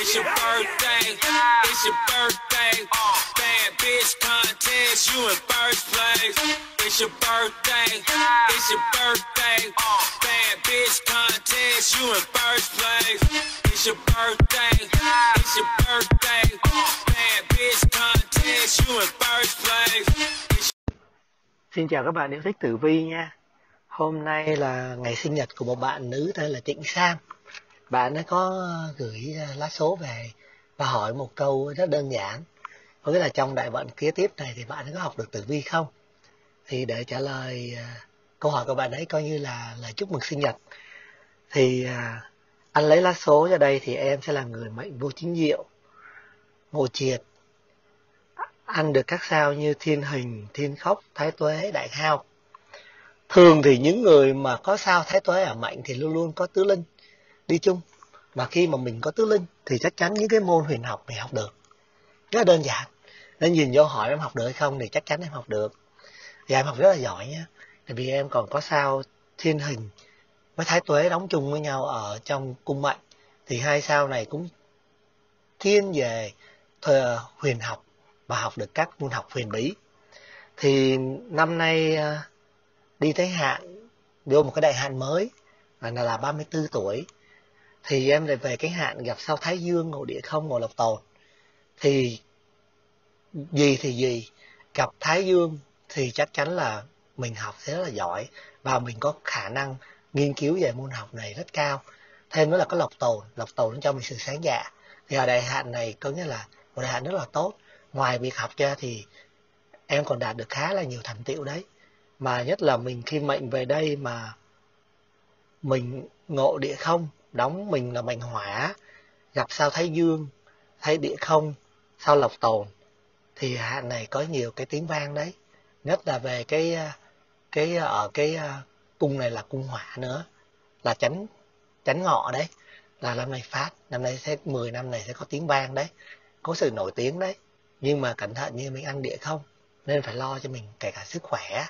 It's your birthday. It's your birthday. Uh. Bad bitch contest. You in first place. It's your birthday. It's your birthday. Uh. Bad bitch contest. You in first place. It's your birthday. It's your birthday. Uh. Bad bitch contest. You in first place. Xin chào các bạn yêu thích tử vi nha. Hôm nay là ngày sinh nhật của một bạn nữ tên là Trịnh Sang bạn nó có gửi ờ, lá số về và hỏi một câu rất đơn giản có nghĩa là trong đại vận kế tiếp này thì bạn có học được tử vi không thì để trả lời ờ, câu hỏi của bạn ấy coi như là lời chúc mừng sinh nhật thì ờ, anh lấy lá số ra đây thì em sẽ là người mệnh vô chính diệu mộ triệt ăn được các sao như thiên hình thiên khóc thái tuế đại hao thường thì những người mà có sao thái tuế ở mệnh thì luôn luôn có tứ linh đi chung mà khi mà mình có tứ linh thì chắc chắn những cái môn huyền học này học được rất là đơn giản nên nhìn vô hỏi em học được hay không thì chắc chắn em học được và em học rất là giỏi nhé tại vì em còn có sao thiên hình với thái tuế đóng chung với nhau ở trong cung mệnh thì hai sao này cũng thiên về ờ, huyền học và học được các môn học huyền bí thì năm nay ờ, đi tới hạn vô một cái đại hạn mới là là 34 tuổi thì em lại về cái hạn gặp sau thái dương ngộ địa không ngộ lộc tồn thì gì thì gì gặp thái dương thì chắc chắn là mình học sẽ rất là giỏi và mình có khả năng nghiên cứu về môn học này rất cao thêm nữa là có lộc tồn lộc tồn nó cho mình sự sáng dạ thì ở đại hạn này có nghĩa là một đại hạn rất là tốt ngoài việc học ra thì em còn đạt được khá là nhiều thành tiệu đấy mà nhất là mình khi mệnh về đây mà mình ngộ địa không đóng mình là mệnh hỏa gặp sao thái dương thấy địa không sao lộc tồn thì hạn này có nhiều cái tiếng vang đấy nhất là về cái cái ở ờ, cái ờ, cung này là cung hỏa nữa là chánh chánh ngọ đấy là năm nay phát năm nay sẽ 10 năm này sẽ có tiếng vang đấy có sự nổi tiếng đấy nhưng mà cẩn thận như mình ăn địa không nên phải lo cho mình kể cả sức khỏe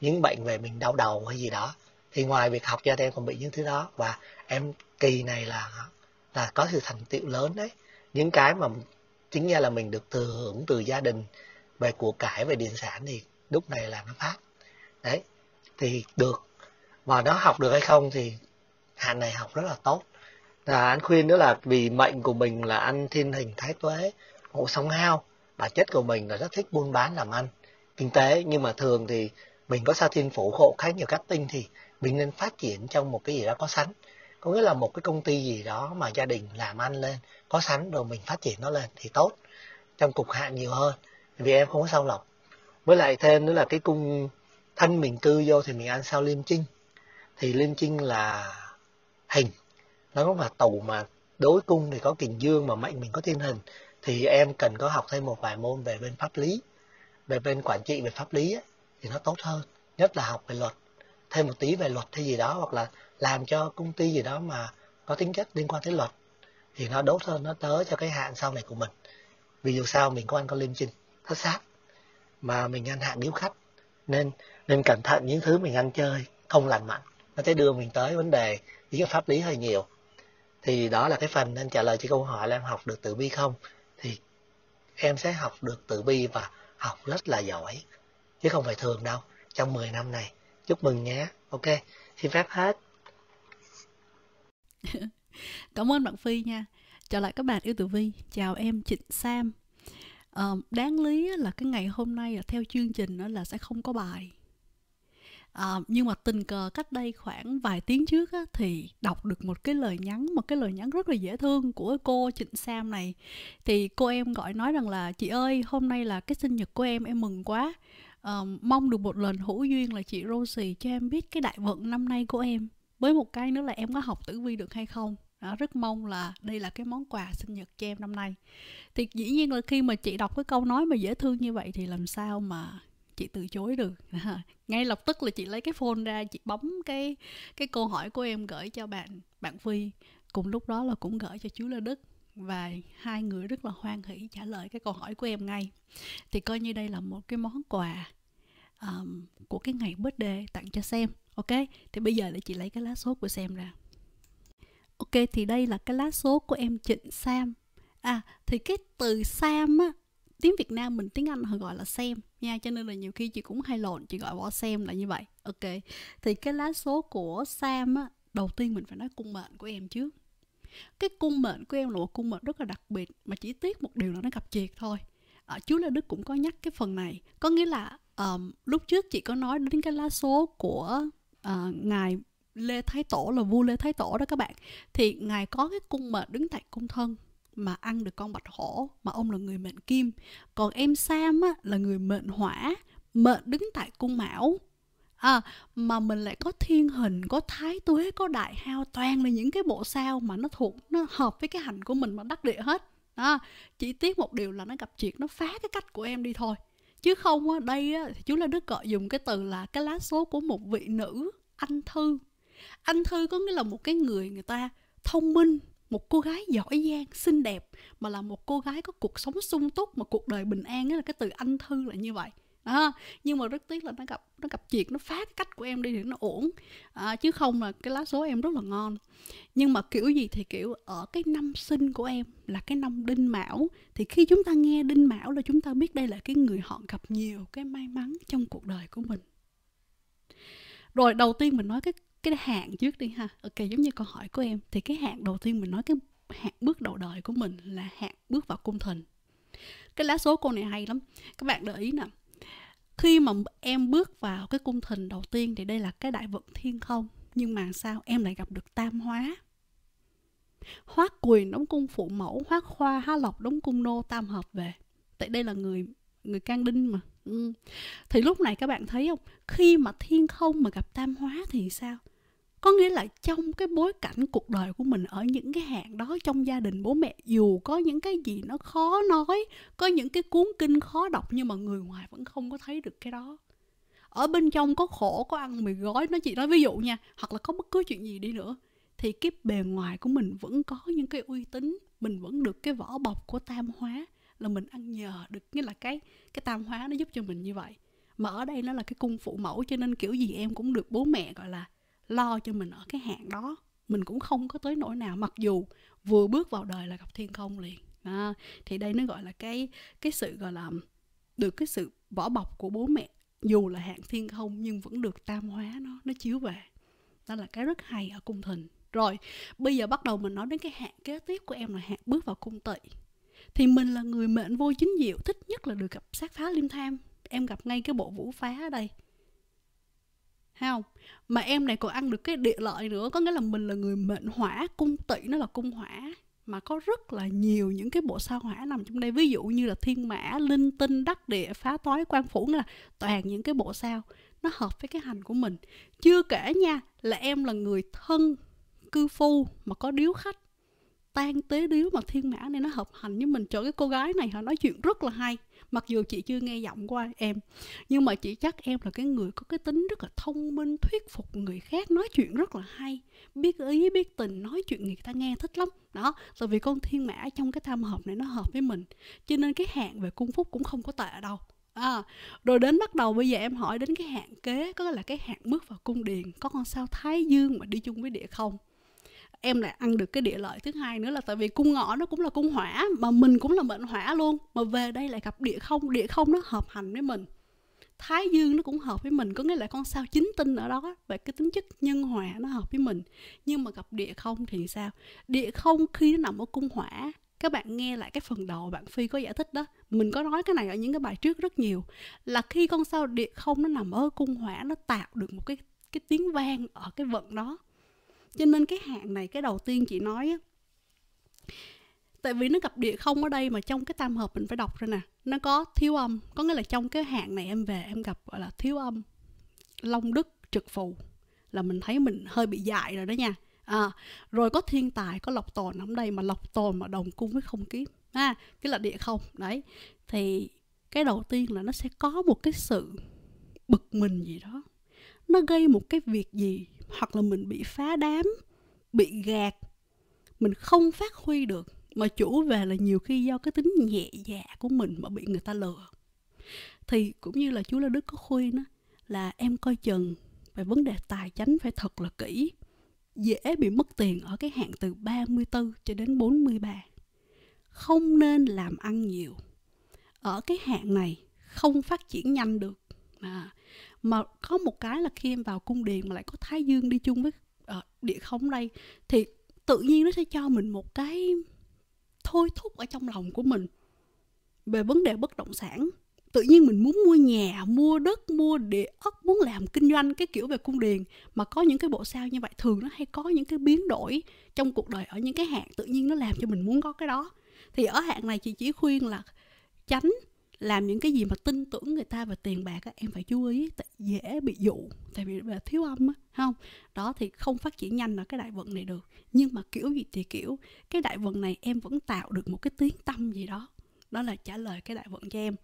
những bệnh về mình đau đầu hay gì đó thì ngoài việc học ra thì em còn bị những thứ đó và em kỳ này là là có sự thành tựu lớn đấy những cái mà chính ra là mình được thừa hưởng từ gia đình về của cải về điện sản thì lúc này là nó phát đấy thì được mà nó học được hay không thì hạn này học rất là tốt là anh khuyên nữa là vì mệnh của mình là anh thiên hình thái tuế hộ sóng hao bản chất của mình là rất thích buôn bán làm ăn kinh tế nhưng mà thường thì mình có sao thiên phủ hộ khá nhiều cách tinh thì mình nên phát triển trong một cái gì đó có sẵn có nghĩa là một cái công ty gì đó mà gia đình làm ăn lên có sẵn rồi mình phát triển nó lên thì tốt trong cục hạn nhiều hơn vì em không có sao lọc với lại thêm nữa là cái cung thân mình cư vô thì mình ăn sao liêm trinh thì liêm trinh là hình nó cũng là tù mà đối cung thì có kình dương mà mệnh mình có thiên hình thì em cần có học thêm một vài môn về bên pháp lý về bên quản trị về pháp lý ấy, thì nó tốt hơn nhất là học về luật thêm một tí về luật hay gì đó hoặc là làm cho công ty gì đó mà có tính chất liên quan tới luật thì nó đốt hơn nó tới cho cái hạn sau này của mình vì dù sao mình có ăn có liêm chinh thất sát mà mình ăn hạn điếu khách nên nên cẩn thận những thứ mình ăn chơi không lành mạnh nó sẽ đưa mình tới vấn đề những pháp lý hơi nhiều thì đó là cái phần nên trả lời cho câu hỏi là em học được tử bi không thì em sẽ học được tử bi và học rất là giỏi chứ không phải thường đâu trong 10 năm này chúc mừng nhé ok xin phép hết cảm ơn bạn phi nha chào lại các bạn yêu tử vi chào em trịnh sam à, đáng lý là cái ngày hôm nay là theo chương trình là sẽ không có bài à, nhưng mà tình cờ cách đây khoảng vài tiếng trước á, thì đọc được một cái lời nhắn một cái lời nhắn rất là dễ thương của cô trịnh sam này thì cô em gọi nói rằng là chị ơi hôm nay là cái sinh nhật của em em mừng quá Ờ, mong được một lần hữu duyên là chị Rosie cho em biết cái đại vận năm nay của em với một cái nữa là em có học tử vi được hay không đó, rất mong là đây là cái món quà sinh nhật cho em năm nay thì dĩ nhiên là khi mà chị đọc cái câu nói mà dễ thương như vậy thì làm sao mà chị từ chối được ngay lập tức là chị lấy cái phone ra chị bấm cái cái câu hỏi của em gửi cho bạn bạn phi cùng lúc đó là cũng gửi cho chú lê đức và hai người rất là hoan hỷ trả lời cái câu hỏi của em ngay thì coi như đây là một cái món quà um, của cái ngày đề tặng cho Sam ok thì bây giờ để chị lấy cái lá số của Sam ra ok thì đây là cái lá số của em Trịnh Sam à thì cái từ Sam á tiếng Việt Nam mình tiếng Anh họ gọi là Sam nha cho nên là nhiều khi chị cũng hay lộn chị gọi bỏ Sam là như vậy ok thì cái lá số của Sam á đầu tiên mình phải nói cung mệnh của em trước cái cung mệnh của em là một cung mệnh rất là đặc biệt mà chỉ tiếc một điều là nó gặp triệt thôi à, ờ, chú lê đức cũng có nhắc cái phần này có nghĩa là um, lúc trước chị có nói đến cái lá số của uh, ngài lê thái tổ là vua lê thái tổ đó các bạn thì ngài có cái cung mệnh đứng tại cung thân mà ăn được con bạch hổ mà ông là người mệnh kim còn em sam á, là người mệnh hỏa mệnh đứng tại cung mão à, mà mình lại có thiên hình có thái tuế có đại hao toàn là những cái bộ sao mà nó thuộc nó hợp với cái hành của mình mà đắc địa hết à, chỉ tiếc một điều là nó gặp chuyện nó phá cái cách của em đi thôi chứ không á đây á chú là đức gọi dùng cái từ là cái lá số của một vị nữ anh thư anh thư có nghĩa là một cái người người ta thông minh một cô gái giỏi giang xinh đẹp mà là một cô gái có cuộc sống sung túc mà cuộc đời bình an á là cái từ anh thư là như vậy à, nhưng mà rất tiếc là nó gặp nó gặp chuyện nó phá cái cách của em đi thì nó ổn à, chứ không là cái lá số em rất là ngon nhưng mà kiểu gì thì kiểu ở cái năm sinh của em là cái năm đinh mão thì khi chúng ta nghe đinh mão là chúng ta biết đây là cái người họ gặp nhiều cái may mắn trong cuộc đời của mình rồi đầu tiên mình nói cái cái hạn trước đi ha ok giống như câu hỏi của em thì cái hạn đầu tiên mình nói cái hạn bước đầu đời của mình là hạn bước vào cung thần cái lá số cô này hay lắm các bạn để ý nè khi mà em bước vào cái cung thình đầu tiên thì đây là cái đại vận thiên không nhưng mà sao em lại gặp được tam hóa hóa quyền đóng cung phụ mẫu hóa khoa hóa lộc đóng cung nô tam hợp về tại đây là người người can đinh mà ừ. thì lúc này các bạn thấy không khi mà thiên không mà gặp tam hóa thì sao có nghĩa là trong cái bối cảnh cuộc đời của mình ở những cái hạng đó trong gia đình bố mẹ dù có những cái gì nó khó nói có những cái cuốn kinh khó đọc nhưng mà người ngoài vẫn không có thấy được cái đó ở bên trong có khổ có ăn mì gói nó chỉ nói ví dụ nha hoặc là có bất cứ chuyện gì đi nữa thì cái bề ngoài của mình vẫn có những cái uy tín mình vẫn được cái vỏ bọc của tam hóa là mình ăn nhờ được nghĩa là cái cái tam hóa nó giúp cho mình như vậy mà ở đây nó là cái cung phụ mẫu cho nên kiểu gì em cũng được bố mẹ gọi là lo cho mình ở cái hạng đó mình cũng không có tới nỗi nào mặc dù vừa bước vào đời là gặp thiên không liền à, thì đây nó gọi là cái cái sự gọi là được cái sự vỏ bọc của bố mẹ dù là hạng thiên không nhưng vẫn được tam hóa nó nó chiếu về đó là cái rất hay ở cung thình. rồi bây giờ bắt đầu mình nói đến cái hạng kế tiếp của em là hạng bước vào cung tỵ thì mình là người mệnh vô chính diệu thích nhất là được gặp sát phá liêm tham em gặp ngay cái bộ vũ phá ở đây hay không mà em này còn ăn được cái địa lợi nữa có nghĩa là mình là người mệnh hỏa cung tỵ nó là cung hỏa mà có rất là nhiều những cái bộ sao hỏa nằm trong đây ví dụ như là thiên mã linh tinh đắc địa phá toái quan phủ là toàn những cái bộ sao nó hợp với cái hành của mình chưa kể nha là em là người thân cư phu mà có điếu khách tan tế điếu mà thiên mã này nó hợp hành với mình cho cái cô gái này họ nói chuyện rất là hay mặc dù chị chưa nghe giọng qua em nhưng mà chị chắc em là cái người có cái tính rất là thông minh thuyết phục người khác nói chuyện rất là hay biết ý biết tình nói chuyện người ta nghe thích lắm đó tại vì con thiên mã trong cái tam hợp này nó hợp với mình cho nên cái hạn về cung phúc cũng không có tệ đâu à, rồi đến bắt đầu bây giờ em hỏi đến cái hạn kế có là cái hạn bước vào cung điền có con sao thái dương mà đi chung với địa không em lại ăn được cái địa lợi thứ hai nữa là tại vì cung ngọ nó cũng là cung hỏa mà mình cũng là mệnh hỏa luôn mà về đây lại gặp địa không địa không nó hợp hành với mình thái dương nó cũng hợp với mình có nghĩa là con sao chính tinh ở đó về cái tính chất nhân hòa nó hợp với mình nhưng mà gặp địa không thì sao địa không khi nó nằm ở cung hỏa các bạn nghe lại cái phần đầu bạn phi có giải thích đó mình có nói cái này ở những cái bài trước rất nhiều là khi con sao địa không nó nằm ở cung hỏa nó tạo được một cái cái tiếng vang ở cái vận đó cho nên cái hạn này cái đầu tiên chị nói á, tại vì nó gặp địa không ở đây mà trong cái tam hợp mình phải đọc ra nè nó có thiếu âm có nghĩa là trong cái hạn này em về em gặp gọi là thiếu âm long đức trực phù là mình thấy mình hơi bị dại rồi đó nha à, rồi có thiên tài có lộc tồn ở đây mà lộc tồn mà đồng cung với không kiếm, ha à, cái là địa không đấy thì cái đầu tiên là nó sẽ có một cái sự bực mình gì đó nó gây một cái việc gì hoặc là mình bị phá đám bị gạt mình không phát huy được mà chủ về là nhiều khi do cái tính nhẹ dạ của mình mà bị người ta lừa thì cũng như là chú La Đức có khuyên đó là em coi chừng về vấn đề tài chánh phải thật là kỹ dễ bị mất tiền ở cái hạng từ 34 cho đến 43 không nên làm ăn nhiều ở cái hạng này không phát triển nhanh được à, mà có một cái là khi em vào cung điện mà lại có thái dương đi chung với uh, địa không đây thì tự nhiên nó sẽ cho mình một cái thôi thúc ở trong lòng của mình về vấn đề bất động sản tự nhiên mình muốn mua nhà mua đất mua địa ốc muốn làm kinh doanh cái kiểu về cung điền mà có những cái bộ sao như vậy thường nó hay có những cái biến đổi trong cuộc đời ở những cái hạn tự nhiên nó làm cho mình muốn có cái đó thì ở hạn này chị chỉ khuyên là tránh làm những cái gì mà tin tưởng người ta về tiền bạc á, em phải chú ý tại dễ bị dụ tại vì là thiếu âm á không đó thì không phát triển nhanh ở cái đại vận này được nhưng mà kiểu gì thì kiểu cái đại vận này em vẫn tạo được một cái tiếng tâm gì đó đó là trả lời cái đại vận cho em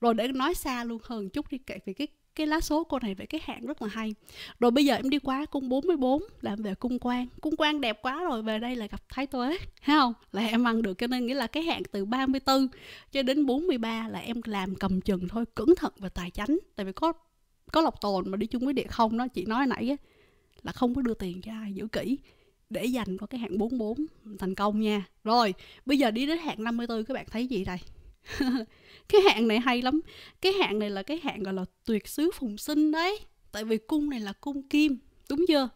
rồi để nói xa luôn hơn chút đi kể về cái cái lá số cô này về cái hạn rất là hay rồi bây giờ em đi qua cung 44 là em về cung quan cung quan đẹp quá rồi về đây là gặp thái tuế thấy không là em ăn được cho nên nghĩa là cái hạn từ 34 cho đến 43 là em làm cầm chừng thôi cẩn thận về tài chánh tại vì có có lộc tồn mà đi chung với địa không đó chị nói nãy á, là không có đưa tiền cho ai giữ kỹ để dành có cái hạn 44 thành công nha. Rồi, bây giờ đi đến hạn 54 các bạn thấy gì đây? cái hạn này hay lắm cái hạn này là cái hạn gọi là tuyệt xứ phùng sinh đấy tại vì cung này là cung kim đúng chưa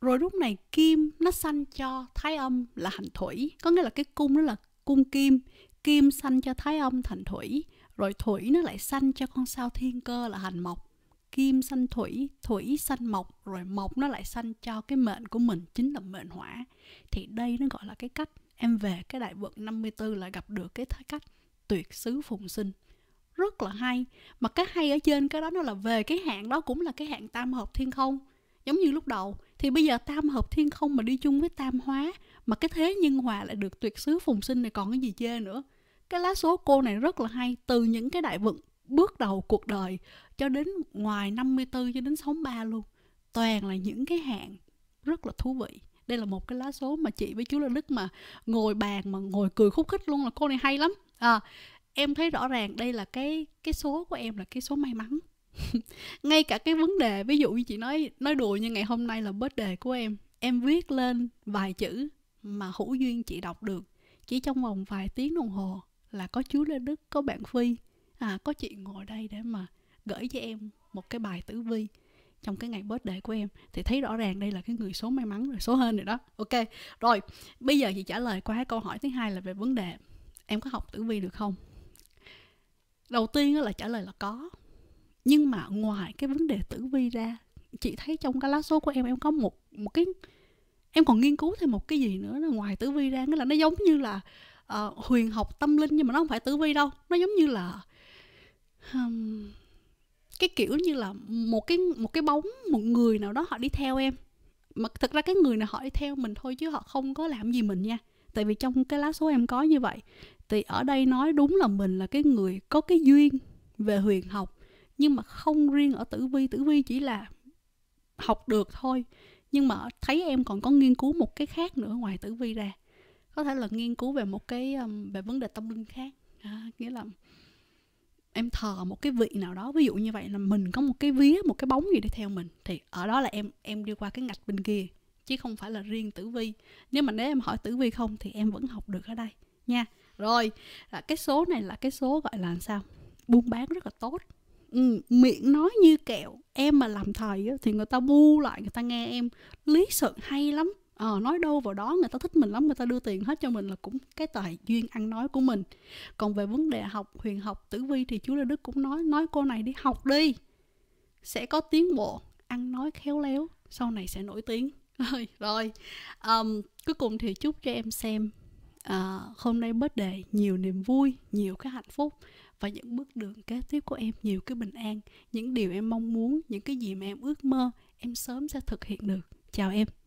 rồi lúc này kim nó sanh cho thái âm là hành thủy có nghĩa là cái cung đó là cung kim kim sanh cho thái âm thành thủy rồi thủy nó lại sanh cho con sao thiên cơ là hành mộc kim sanh thủy thủy sanh mộc rồi mộc nó lại sanh cho cái mệnh của mình chính là mệnh hỏa thì đây nó gọi là cái cách em về cái đại vận 54 là gặp được cái thái cách tuyệt sứ phùng sinh rất là hay mà cái hay ở trên cái đó nó là về cái hạn đó cũng là cái hạn tam hợp thiên không giống như lúc đầu thì bây giờ tam hợp thiên không mà đi chung với tam hóa mà cái thế nhân hòa lại được tuyệt sứ phùng sinh này còn cái gì chê nữa cái lá số cô này rất là hay từ những cái đại vận bước đầu cuộc đời cho đến ngoài 54 cho đến 63 luôn toàn là những cái hạn rất là thú vị đây là một cái lá số mà chị với chú Lê Đức mà ngồi bàn mà ngồi cười khúc khích luôn là cô này hay lắm à, em thấy rõ ràng đây là cái cái số của em là cái số may mắn ngay cả cái vấn đề ví dụ như chị nói nói đùa như ngày hôm nay là đề của em em viết lên vài chữ mà hữu duyên chị đọc được chỉ trong vòng vài tiếng đồng hồ là có chú lê đức có bạn phi à có chị ngồi đây để mà gửi cho em một cái bài tử vi trong cái ngày đề của em thì thấy rõ ràng đây là cái người số may mắn rồi số hên rồi đó ok rồi bây giờ chị trả lời qua câu hỏi thứ hai là về vấn đề em có học tử vi được không đầu tiên là trả lời là có nhưng mà ngoài cái vấn đề tử vi ra chị thấy trong cái lá số của em em có một một cái em còn nghiên cứu thêm một cái gì nữa là ngoài tử vi ra nghĩa là nó giống như là uh, huyền học tâm linh nhưng mà nó không phải tử vi đâu nó giống như là um, cái kiểu như là một cái một cái bóng một người nào đó họ đi theo em mà thực ra cái người này họ đi theo mình thôi chứ họ không có làm gì mình nha tại vì trong cái lá số em có như vậy thì ở đây nói đúng là mình là cái người có cái duyên về huyền học nhưng mà không riêng ở tử vi tử vi chỉ là học được thôi nhưng mà thấy em còn có nghiên cứu một cái khác nữa ngoài tử vi ra có thể là nghiên cứu về một cái về vấn đề tâm linh khác à, nghĩa là em thờ một cái vị nào đó ví dụ như vậy là mình có một cái vía một cái bóng gì đi theo mình thì ở đó là em em đi qua cái ngạch bên kia chứ không phải là riêng tử vi nếu mà nếu em hỏi tử vi không thì em vẫn học được ở đây nha rồi là cái số này là cái số gọi là sao buôn bán rất là tốt ừ, miệng nói như kẹo em mà làm thầy á, thì người ta bu lại người ta nghe em lý sự hay lắm à, nói đâu vào đó người ta thích mình lắm người ta đưa tiền hết cho mình là cũng cái tài duyên ăn nói của mình còn về vấn đề học huyền học tử vi thì chú lê đức cũng nói nói cô này đi học đi sẽ có tiến bộ ăn nói khéo léo sau này sẽ nổi tiếng rồi rồi um, cuối cùng thì chúc cho em xem à, hôm nay bớt đề nhiều niềm vui nhiều cái hạnh phúc và những bước đường kế tiếp của em nhiều cái bình an những điều em mong muốn những cái gì mà em ước mơ em sớm sẽ thực hiện được chào em